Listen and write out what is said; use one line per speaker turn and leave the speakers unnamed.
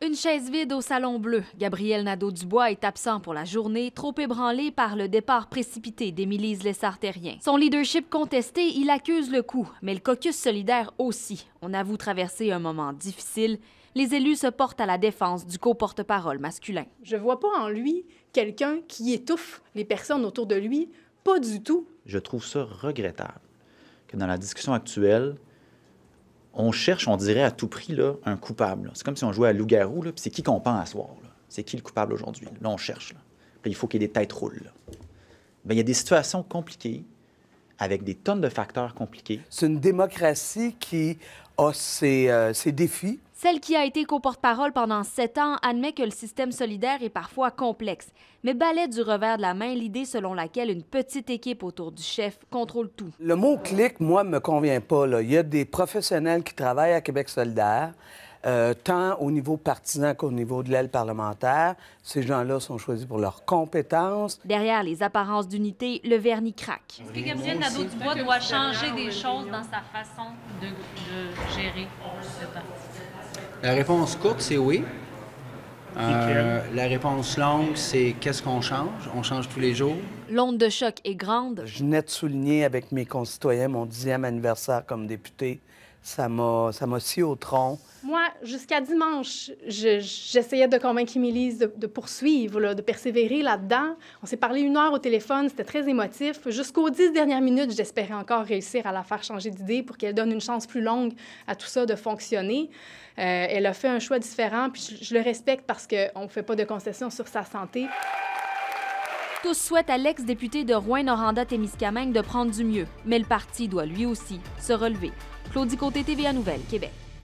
Une chaise vide au Salon Bleu. Gabriel Nadeau-Dubois est absent pour la journée, trop ébranlé par le départ précipité d'Émilise Lessartérien. Son leadership contesté, il accuse le coup, mais le caucus solidaire aussi. On avoue traverser un moment difficile. Les élus
se portent à la défense du co-porte-parole masculin. Je ne vois pas en lui quelqu'un qui étouffe les personnes autour de lui, pas du tout.
Je trouve ça regrettable que dans la discussion actuelle, on cherche, on dirait à tout prix, un coupable. C'est comme si on jouait à loup-garou, puis c'est qui qu'on pense à soir. C'est qui le coupable aujourd'hui? Là, on cherche. il faut qu'il y ait des têtes roulent. Ben, il y a des situations compliquées avec des tonnes de facteurs compliqués. C'est une démocratie qui a ses euh, défis,
celle qui a été co-porte-parole pendant sept ans admet que le système solidaire est parfois complexe, mais balaie du revers de la main l'idée selon laquelle une petite équipe autour du chef contrôle tout.
Le mot clic, moi, me convient pas. Il y a des professionnels qui travaillent à Québec solidaire. Euh, tant au niveau partisan qu'au niveau de l'aile parlementaire. Ces gens-là sont choisis pour leurs compétences.
Derrière les apparences d'unité, le vernis craque. Est-ce que Gabriel Nadeau-Dubois doit changer des choses dans sa façon de, gérer ce parti? La réponse
courte, c'est oui. Euh, la réponse longue, c'est qu'est-ce qu'on change? On change tous les jours.
L'onde de choc est grande.
Je n'ai de souligner avec mes concitoyens mon dixième anniversaire comme député ça m'a, ça scié au tronc.
Moi, jusqu'à dimanche, j'essayais de convaincre Émilie de, poursuivre, de persévérer là-dedans. On s'est parlé une heure au téléphone, c'était très émotif. Jusqu'aux dix dernières minutes, j'espérais encore réussir à la faire changer d'idée pour qu'elle donne une chance plus longue à tout ça de fonctionner. Euh, elle a fait un choix différent, puis je, je le respecte parce qu'on ne fait pas de concessions sur sa santé.
Tous souhaitent à l'ex-député de Rouen-Noranda-Témiscamingue de prendre du mieux, mais le parti doit lui aussi se relever. Claudie Côté, TVA Nouvelle, Québec.